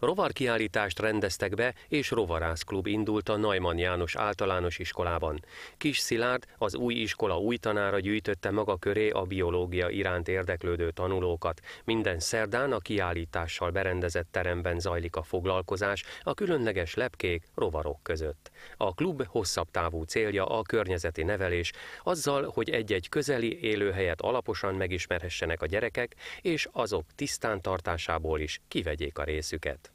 Rovarkiállítást rendeztek be, és rovarászklub indult a Najman János általános iskolában. Kis Szilárd, az új iskola új tanára gyűjtötte maga köré a biológia iránt érdeklődő tanulókat. Minden szerdán a kiállítással berendezett teremben zajlik a foglalkozás a különleges lepkék rovarok között. A klub hosszabb távú célja a környezeti nevelés, azzal, hogy egy-egy közeli élőhelyet alaposan megismerhessenek a gyerekek, és azok tisztán tartásából is kivegyék a részüket.